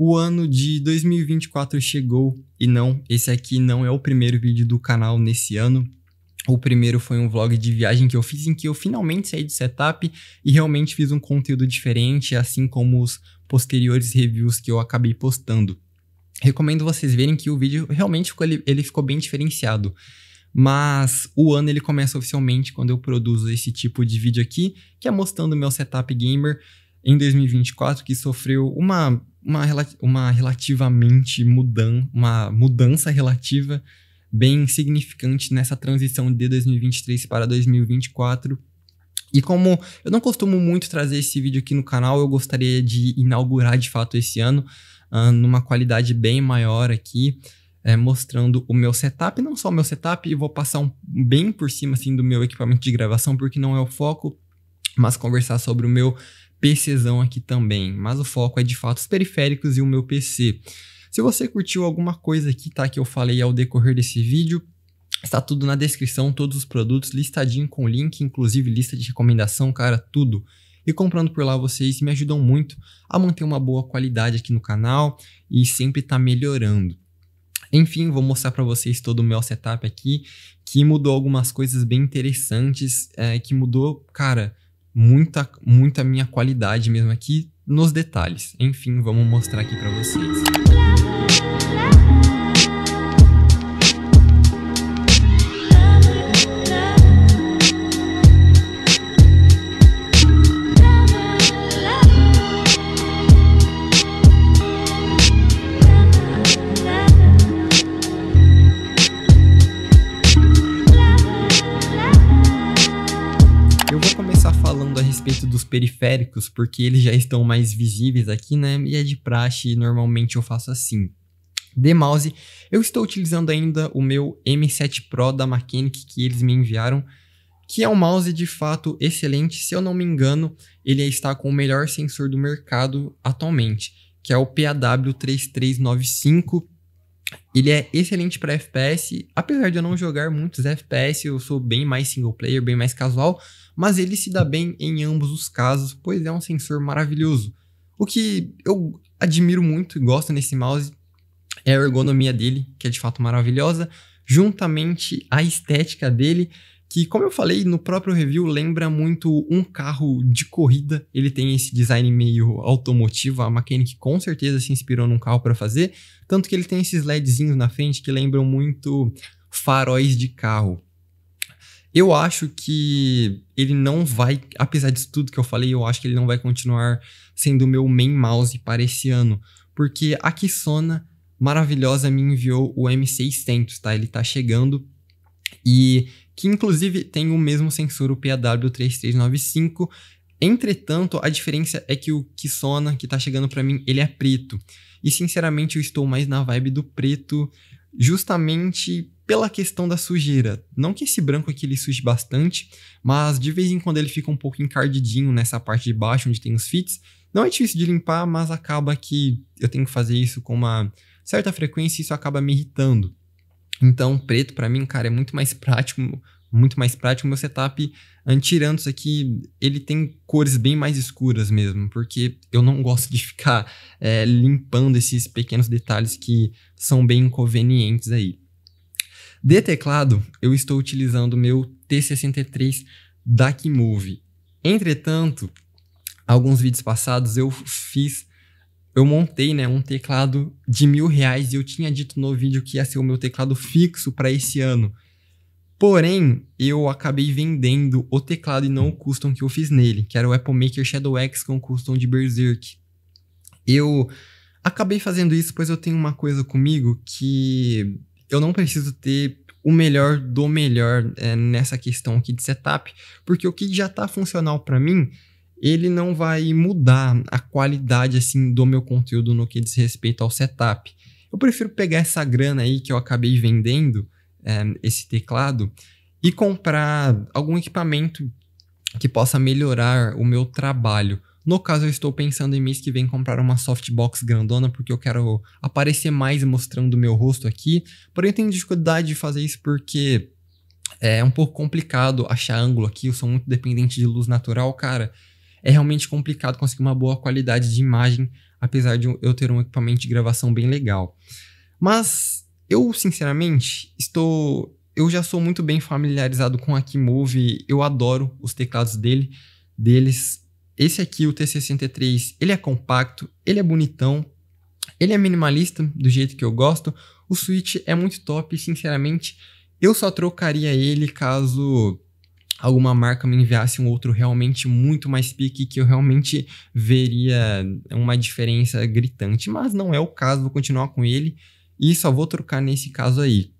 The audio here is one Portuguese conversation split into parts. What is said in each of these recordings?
O ano de 2024 chegou e não, esse aqui não é o primeiro vídeo do canal nesse ano. O primeiro foi um vlog de viagem que eu fiz em que eu finalmente saí do setup e realmente fiz um conteúdo diferente, assim como os posteriores reviews que eu acabei postando. Recomendo vocês verem que o vídeo realmente ficou, ele, ele ficou bem diferenciado. Mas o ano ele começa oficialmente quando eu produzo esse tipo de vídeo aqui, que é mostrando meu setup gamer em 2024 que sofreu uma, uma, uma relativamente mudan, uma mudança relativa bem significante nessa transição de 2023 para 2024. E como eu não costumo muito trazer esse vídeo aqui no canal, eu gostaria de inaugurar de fato esse ano uh, numa qualidade bem maior aqui, é, mostrando o meu setup, não só o meu setup, e vou passar um, bem por cima assim do meu equipamento de gravação, porque não é o foco, mas conversar sobre o meu PCzão aqui também, mas o foco é de fato os periféricos e o meu PC. Se você curtiu alguma coisa aqui, tá, que eu falei ao decorrer desse vídeo, Está tudo na descrição, todos os produtos listadinho com link, inclusive lista de recomendação, cara, tudo. E comprando por lá vocês me ajudam muito a manter uma boa qualidade aqui no canal e sempre tá melhorando. Enfim, vou mostrar para vocês todo o meu setup aqui, que mudou algumas coisas bem interessantes, é, que mudou, cara, muita, muita minha qualidade mesmo aqui nos detalhes. Enfim, vamos mostrar aqui para vocês. periféricos, porque eles já estão mais visíveis aqui, né? E é de praxe, normalmente eu faço assim. De mouse, eu estou utilizando ainda o meu M7 Pro da Mechanic que eles me enviaram, que é um mouse de fato excelente, se eu não me engano, ele está com o melhor sensor do mercado atualmente, que é o PAW3395, ele é excelente para FPS, apesar de eu não jogar muitos FPS, eu sou bem mais single player, bem mais casual, mas ele se dá bem em ambos os casos, pois é um sensor maravilhoso. O que eu admiro muito e gosto nesse mouse é a ergonomia dele, que é de fato maravilhosa, juntamente a estética dele que, como eu falei no próprio review, lembra muito um carro de corrida. Ele tem esse design meio automotivo, a que com certeza se inspirou num carro para fazer, tanto que ele tem esses LEDzinhos na frente que lembram muito faróis de carro. Eu acho que ele não vai, apesar disso tudo que eu falei, eu acho que ele não vai continuar sendo o meu main mouse para esse ano, porque a Kissona maravilhosa me enviou o M600, tá? Ele tá chegando e que inclusive tem o mesmo sensor, o PAW3395. Entretanto, a diferença é que o Kissona que está chegando para mim, ele é preto. E sinceramente eu estou mais na vibe do preto, justamente pela questão da sujeira. Não que esse branco aqui ele suje bastante, mas de vez em quando ele fica um pouco encardidinho nessa parte de baixo onde tem os fits. Não é difícil de limpar, mas acaba que eu tenho que fazer isso com uma certa frequência e isso acaba me irritando. Então, preto, para mim, cara, é muito mais prático, muito mais prático. O meu setup anti-rantos aqui, ele tem cores bem mais escuras mesmo, porque eu não gosto de ficar é, limpando esses pequenos detalhes que são bem inconvenientes aí. De teclado, eu estou utilizando o meu T63 da Kimove. Entretanto, alguns vídeos passados eu fiz eu montei né, um teclado de mil reais e eu tinha dito no vídeo que ia ser o meu teclado fixo para esse ano. Porém, eu acabei vendendo o teclado e não o custom que eu fiz nele, que era o Apple Maker Shadow X com custom de Berserk. Eu acabei fazendo isso pois eu tenho uma coisa comigo que eu não preciso ter o melhor do melhor é, nessa questão aqui de setup, porque o que já está funcional para mim ele não vai mudar a qualidade assim do meu conteúdo no que diz respeito ao setup. Eu prefiro pegar essa grana aí que eu acabei vendendo, é, esse teclado, e comprar algum equipamento que possa melhorar o meu trabalho. No caso, eu estou pensando em mês que vem comprar uma softbox grandona, porque eu quero aparecer mais mostrando o meu rosto aqui. Porém, eu tenho dificuldade de fazer isso porque é um pouco complicado achar ângulo aqui. Eu sou muito dependente de luz natural, cara é realmente complicado conseguir uma boa qualidade de imagem, apesar de eu ter um equipamento de gravação bem legal. Mas eu, sinceramente, estou. Eu já sou muito bem familiarizado com a Keymove, eu adoro os teclados dele, deles. Esse aqui, o T63, ele é compacto, ele é bonitão, ele é minimalista, do jeito que eu gosto. O Switch é muito top, sinceramente. Eu só trocaria ele caso alguma marca me enviasse um outro realmente muito mais pique que eu realmente veria uma diferença gritante, mas não é o caso, vou continuar com ele e só vou trocar nesse caso aí.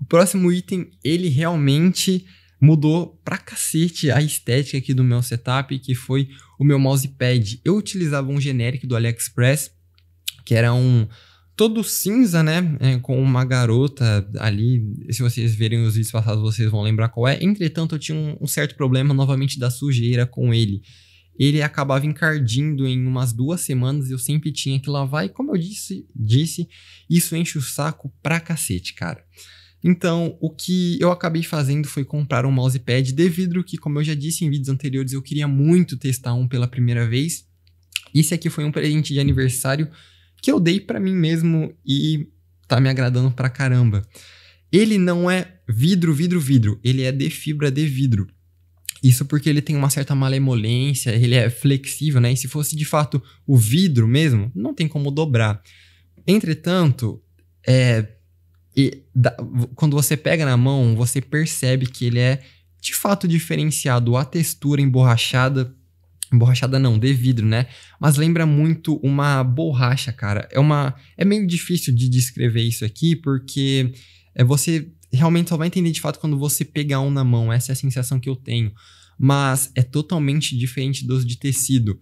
O próximo item, ele realmente mudou pra cacete a estética aqui do meu setup, que foi o meu mousepad. Eu utilizava um genérico do AliExpress, que era um todo cinza, né? É, com uma garota ali. Se vocês verem os vídeos passados, vocês vão lembrar qual é. Entretanto, eu tinha um, um certo problema novamente da sujeira com ele. Ele acabava encardindo em umas duas semanas e eu sempre tinha que lavar. E como eu disse, disse isso enche o saco pra cacete, cara. Então, o que eu acabei fazendo foi comprar um mousepad de vidro, que, como eu já disse em vídeos anteriores, eu queria muito testar um pela primeira vez. Esse aqui foi um presente de aniversário que eu dei para mim mesmo e tá me agradando pra caramba. Ele não é vidro, vidro, vidro, ele é de fibra de vidro. Isso porque ele tem uma certa malemolência, ele é flexível, né? E se fosse de fato o vidro mesmo, não tem como dobrar. Entretanto, é, da, quando você pega na mão, você percebe que ele é de fato diferenciado. A textura emborrachada Borrachada não, de vidro, né? Mas lembra muito uma borracha, cara. É uma. É meio difícil de descrever isso aqui, porque é você realmente só vai entender de fato quando você pegar um na mão. Essa é a sensação que eu tenho. Mas é totalmente diferente dos de tecido.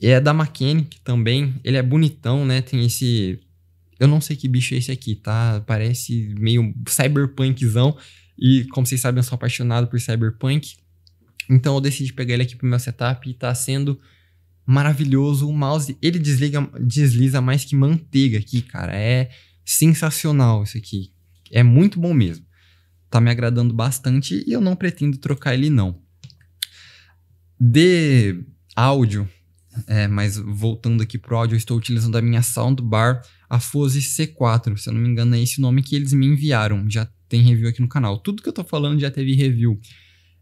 É da Mechanic também. Ele é bonitão, né? Tem esse. Eu não sei que bicho é esse aqui, tá? Parece meio cyberpunkzão. E como vocês sabem, eu sou apaixonado por cyberpunk. Então eu decidi pegar ele aqui pro meu setup e tá sendo maravilhoso. O mouse, ele desliga, desliza mais que manteiga aqui, cara. É sensacional isso aqui. É muito bom mesmo. Tá me agradando bastante e eu não pretendo trocar ele não. De áudio, é, mas voltando aqui pro áudio, eu estou utilizando a minha soundbar, a Fuse C4. Se eu não me engano, é esse nome que eles me enviaram. Já tem review aqui no canal. Tudo que eu tô falando já teve review.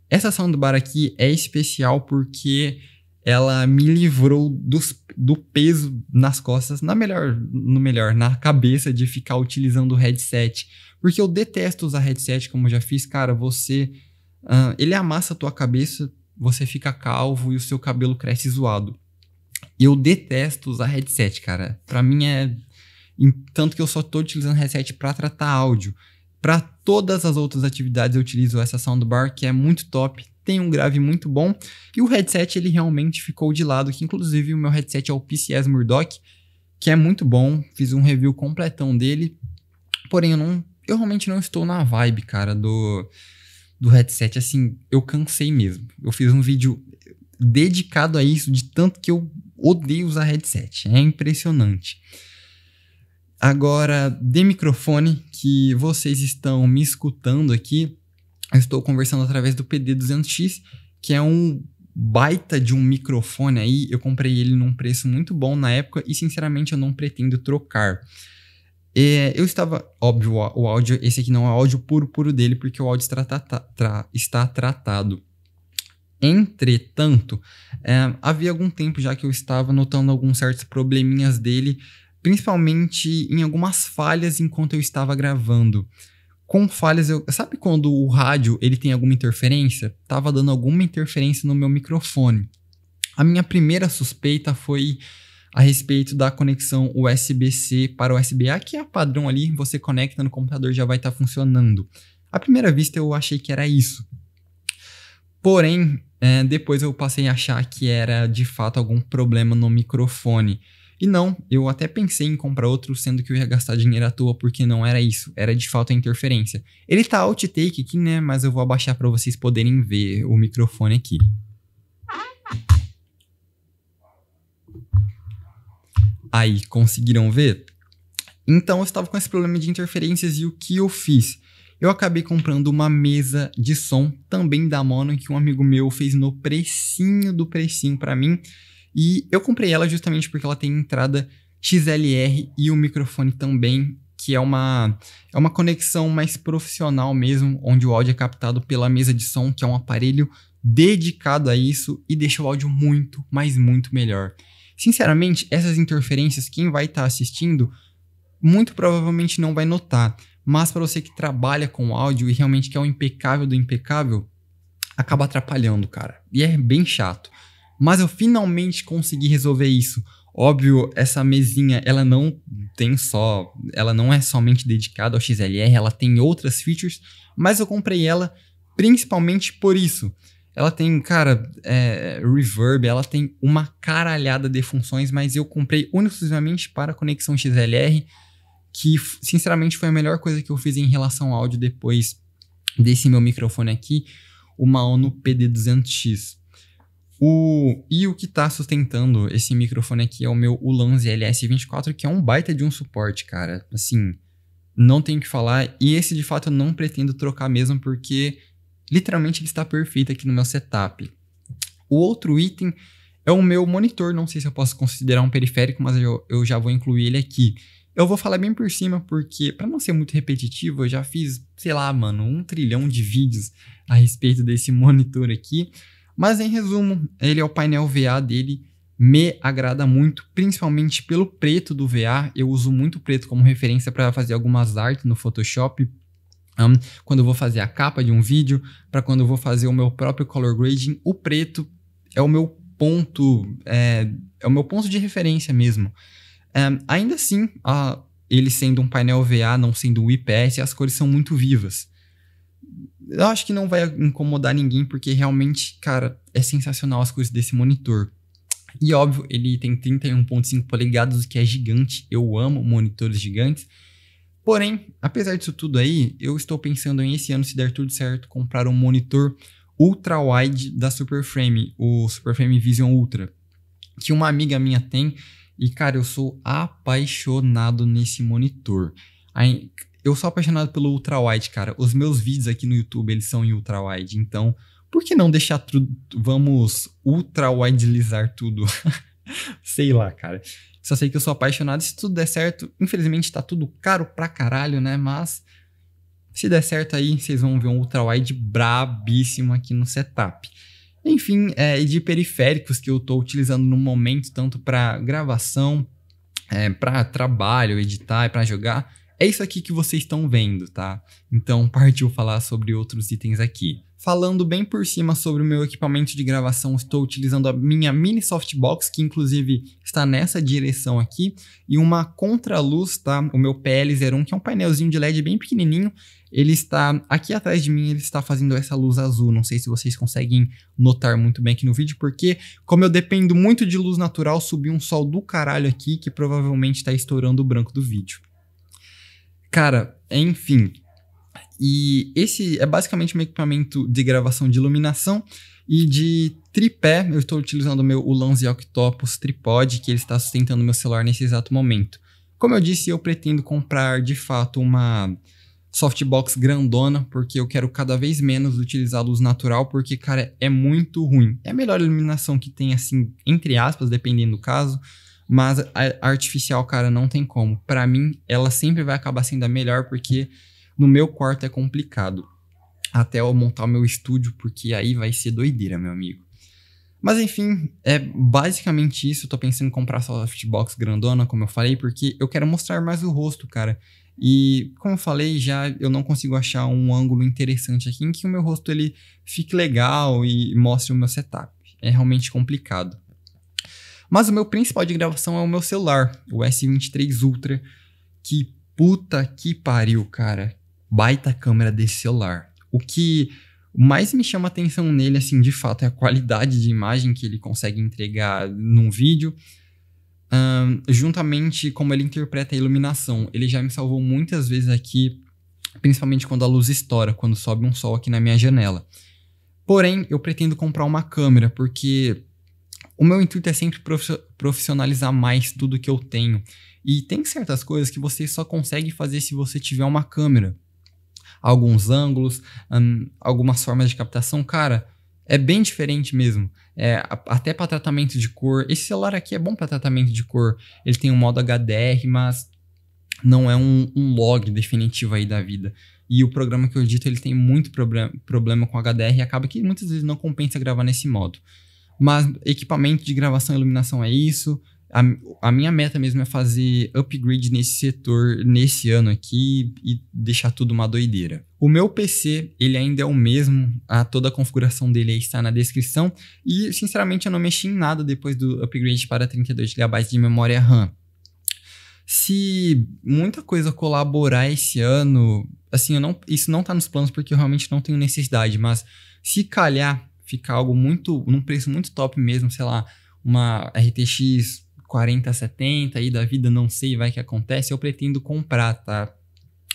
Essa soundbar aqui é especial porque ela me livrou dos, do peso nas costas, na melhor, no melhor, na cabeça de ficar utilizando o headset. Porque eu detesto usar headset, como já fiz, cara, você. Uh, ele amassa a tua cabeça, você fica calvo e o seu cabelo cresce zoado. Eu detesto usar headset, cara. Pra mim é. Tanto que eu só tô utilizando headset para tratar áudio. Para todas as outras atividades eu utilizo essa soundbar que é muito top, tem um grave muito bom e o headset ele realmente ficou de lado, que inclusive o meu headset é o PCS Murdoch, que é muito bom, fiz um review completão dele. Porém eu não eu realmente não estou na vibe, cara, do do headset assim, eu cansei mesmo. Eu fiz um vídeo dedicado a isso de tanto que eu odeio usar headset, é impressionante. Agora, de microfone, que vocês estão me escutando aqui, eu estou conversando através do PD200X, que é um baita de um microfone aí. Eu comprei ele num preço muito bom na época e, sinceramente, eu não pretendo trocar. É, eu estava, óbvio, o áudio, esse aqui não é áudio puro puro dele, porque o áudio está, tra tra está tratado. Entretanto, é, havia algum tempo já que eu estava notando alguns certos probleminhas dele principalmente em algumas falhas enquanto eu estava gravando. Com falhas, eu, sabe quando o rádio ele tem alguma interferência? Tava dando alguma interferência no meu microfone. A minha primeira suspeita foi a respeito da conexão USB-C para USB-A, que é padrão ali, você conecta no computador já vai estar tá funcionando. À primeira vista eu achei que era isso. Porém, é, depois eu passei a achar que era de fato algum problema no microfone. E não, eu até pensei em comprar outro, sendo que eu ia gastar dinheiro à toa, porque não era isso, era de fato a interferência. Ele tá outtake take aqui, né, mas eu vou abaixar para vocês poderem ver o microfone aqui. Aí, conseguiram ver? Então eu estava com esse problema de interferências e o que eu fiz? Eu acabei comprando uma mesa de som também da Mono que um amigo meu fez no precinho do precinho para mim e eu comprei ela justamente porque ela tem entrada XLR e o microfone também, que é uma, é uma conexão mais profissional mesmo, onde o áudio é captado pela mesa de som, que é um aparelho dedicado a isso e deixa o áudio muito, mas muito melhor. Sinceramente, essas interferências, quem vai estar tá assistindo, muito provavelmente não vai notar. Mas para você que trabalha com áudio e realmente quer é o impecável do impecável, acaba atrapalhando, cara. E é bem chato. Mas eu finalmente consegui resolver isso. Óbvio, essa mesinha, ela não tem só, ela não é somente dedicada ao XLR, ela tem outras features, mas eu comprei ela principalmente por isso. Ela tem, cara, é, reverb, ela tem uma caralhada de funções, mas eu comprei exclusivamente para conexão XLR, que sinceramente foi a melhor coisa que eu fiz em relação ao áudio depois desse meu microfone aqui, o Maono PD200X. O, e o que está sustentando esse microfone aqui é o meu Ulanzi LS24, que é um baita de um suporte, cara. Assim, não tem que falar. E esse, de fato, eu não pretendo trocar mesmo, porque literalmente ele está perfeito aqui no meu setup. O outro item é o meu monitor. Não sei se eu posso considerar um periférico, mas eu, eu já vou incluir ele aqui. Eu vou falar bem por cima, porque, para não ser muito repetitivo, eu já fiz, sei lá, mano, um trilhão de vídeos a respeito desse monitor aqui. Mas em resumo, ele é o painel VA dele, me agrada muito, principalmente pelo preto do VA. Eu uso muito preto como referência para fazer algumas artes no Photoshop, um, quando eu vou fazer a capa de um vídeo, para quando eu vou fazer o meu próprio color grading, o preto é o meu ponto, é, é o meu ponto de referência mesmo. Um, ainda assim, ele sendo um painel VA, não sendo um IPS, as cores são muito vivas. Eu acho que não vai incomodar ninguém, porque realmente, cara, é sensacional as coisas desse monitor. E óbvio, ele tem 31.5 polegadas, o que é gigante. Eu amo monitores gigantes. Porém, apesar disso tudo aí, eu estou pensando em esse ano, se der tudo certo, comprar um monitor ultra-wide da Superframe, o Superframe Vision Ultra, que uma amiga minha tem. E, cara, eu sou apaixonado nesse monitor. Aí, eu sou apaixonado pelo ultra wide, cara. Os meus vídeos aqui no YouTube, eles são em ultra wide, Então, por que não deixar tudo... Vamos ultra ultrawideizar tudo. sei lá, cara. Só sei que eu sou apaixonado. Se tudo der certo, infelizmente tá tudo caro pra caralho, né? Mas se der certo aí, vocês vão ver um ultra wide brabíssimo aqui no setup. Enfim, é, de periféricos que eu tô utilizando no momento, tanto para gravação, é, para trabalho, editar e para jogar é isso aqui que vocês estão vendo, tá? Então partiu falar sobre outros itens aqui. Falando bem por cima sobre o meu equipamento de gravação, estou utilizando a minha mini softbox, que inclusive está nessa direção aqui, e uma contraluz, tá? O meu PL01, que é um painelzinho de LED bem pequenininho, ele está aqui atrás de mim, ele está fazendo essa luz azul. Não sei se vocês conseguem notar muito bem aqui no vídeo, porque como eu dependo muito de luz natural, subiu um sol do caralho aqui, que provavelmente está estourando o branco do vídeo. Cara, enfim. E esse é basicamente um equipamento de gravação de iluminação e de tripé. Eu estou utilizando o meu Ulanzi Octopus tripod, que ele está sustentando meu celular nesse exato momento. Como eu disse, eu pretendo comprar de fato uma softbox grandona, porque eu quero cada vez menos utilizar luz natural, porque, cara, é muito ruim. É a melhor iluminação que tem, assim, entre aspas, dependendo do caso mas a artificial, cara, não tem como. Para mim, ela sempre vai acabar sendo a melhor, porque no meu quarto é complicado. Até eu montar o meu estúdio, porque aí vai ser doideira, meu amigo. Mas enfim, é basicamente isso. Eu tô pensando em comprar a softbox grandona, como eu falei, porque eu quero mostrar mais o rosto, cara. E como eu falei, já eu não consigo achar um ângulo interessante aqui em que o meu rosto ele fique legal e mostre o meu setup. É realmente complicado. Mas o meu principal de gravação é o meu celular, o S23 Ultra. Que puta que pariu, cara. Baita câmera desse celular. O que mais me chama atenção nele, assim, de fato, é a qualidade de imagem que ele consegue entregar num vídeo. Um, juntamente como ele interpreta a iluminação. Ele já me salvou muitas vezes aqui, principalmente quando a luz estoura, quando sobe um sol aqui na minha janela. Porém, eu pretendo comprar uma câmera, porque o meu intuito é sempre profissionalizar mais tudo que eu tenho. E tem certas coisas que você só consegue fazer se você tiver uma câmera. Alguns ângulos, hum, algumas formas de captação. Cara, é bem diferente mesmo. É, até para tratamento de cor. Esse celular aqui é bom para tratamento de cor. Ele tem um modo HDR, mas não é um, um, log definitivo aí da vida. E o programa que eu edito, ele tem muito problema com HDR e acaba que muitas vezes não compensa gravar nesse modo. Mas equipamento de gravação e iluminação é isso. A, a, minha meta mesmo é fazer upgrade nesse setor nesse ano aqui e deixar tudo uma doideira. O meu PC, ele ainda é o mesmo, a toda a configuração dele está na descrição e sinceramente eu não mexi em nada depois do upgrade para 32 GB de memória RAM. Se muita coisa colaborar esse ano, assim, não, isso não está nos planos porque eu realmente não tenho necessidade, mas se calhar fica algo muito, num preço muito top mesmo, sei lá, uma RTX 4070 aí da vida, não sei, vai que acontece, eu pretendo comprar, tá?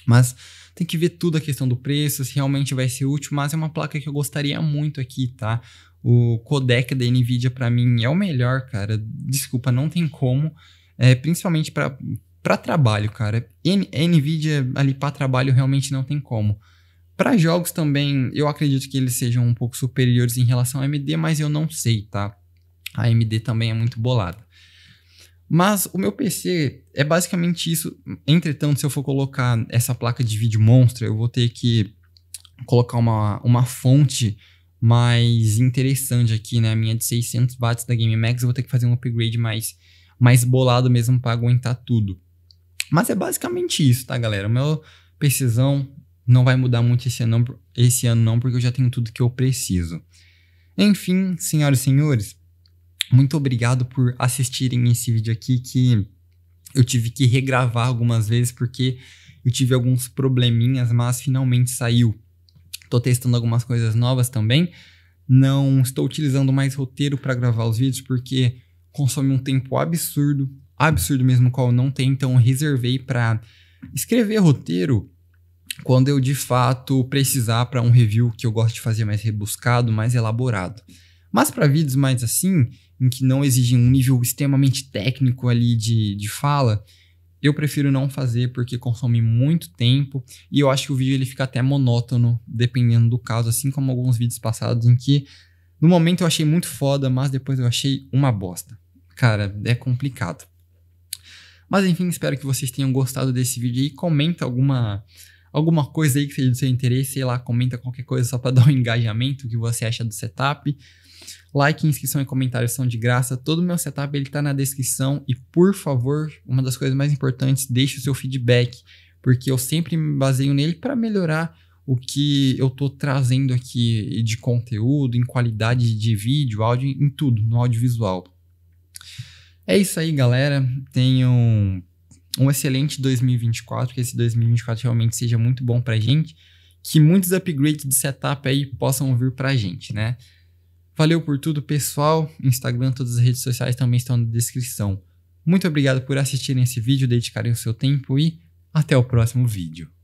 Mas tem que ver tudo a questão do preço, se realmente vai ser útil, mas é uma placa que eu gostaria muito aqui, tá? O codec da Nvidia para mim é o melhor, cara. Desculpa, não tem como, é, principalmente para trabalho, cara. N Nvidia ali para trabalho realmente não tem como. Para jogos também, eu acredito que eles sejam um pouco superiores em relação à AMD, mas eu não sei, tá? A AMD também é muito bolada. Mas o meu PC é basicamente isso. Entretanto, se eu for colocar essa placa de vídeo monstro eu vou ter que colocar uma, uma fonte mais interessante aqui, né? A minha de 600 watts da Max eu vou ter que fazer um upgrade mais, mais bolado mesmo para aguentar tudo. Mas é basicamente isso, tá, galera? O meu PCzão não vai mudar muito esse ano, não, esse ano não, porque eu já tenho tudo que eu preciso. Enfim, senhoras e senhores, muito obrigado por assistirem esse vídeo aqui que eu tive que regravar algumas vezes porque eu tive alguns probleminhas, mas finalmente saiu. Tô testando algumas coisas novas também. Não estou utilizando mais roteiro para gravar os vídeos porque consome um tempo absurdo, absurdo mesmo qual não tem, então reservei para escrever roteiro quando eu de fato precisar para um review que eu gosto de fazer mais rebuscado, mais elaborado. Mas para vídeos mais assim, em que não exigem um nível extremamente técnico ali de, de fala, eu prefiro não fazer porque consome muito tempo e eu acho que o vídeo ele fica até monótono, dependendo do caso, assim como alguns vídeos passados em que no momento eu achei muito foda, mas depois eu achei uma bosta. Cara, é complicado. Mas enfim, espero que vocês tenham gostado desse vídeo e comenta alguma alguma coisa aí que seja do seu interesse, sei lá, comenta qualquer coisa só para dar um engajamento, o que você acha do setup. Like, inscrição e comentários são de graça. Todo o meu setup ele tá na descrição e por favor, uma das coisas mais importantes, deixe o seu feedback, porque eu sempre me baseio nele para melhorar o que eu tô trazendo aqui de conteúdo, em qualidade de vídeo, áudio, em tudo, no audiovisual. É isso aí, galera. Tenham um excelente 2024, que esse 2024 realmente seja muito bom pra gente, que muitos upgrades de setup aí possam vir pra gente, né? Valeu por tudo, pessoal. Instagram, todas as redes sociais também estão na descrição. Muito obrigado por assistirem esse vídeo, dedicarem o seu tempo e até o próximo vídeo.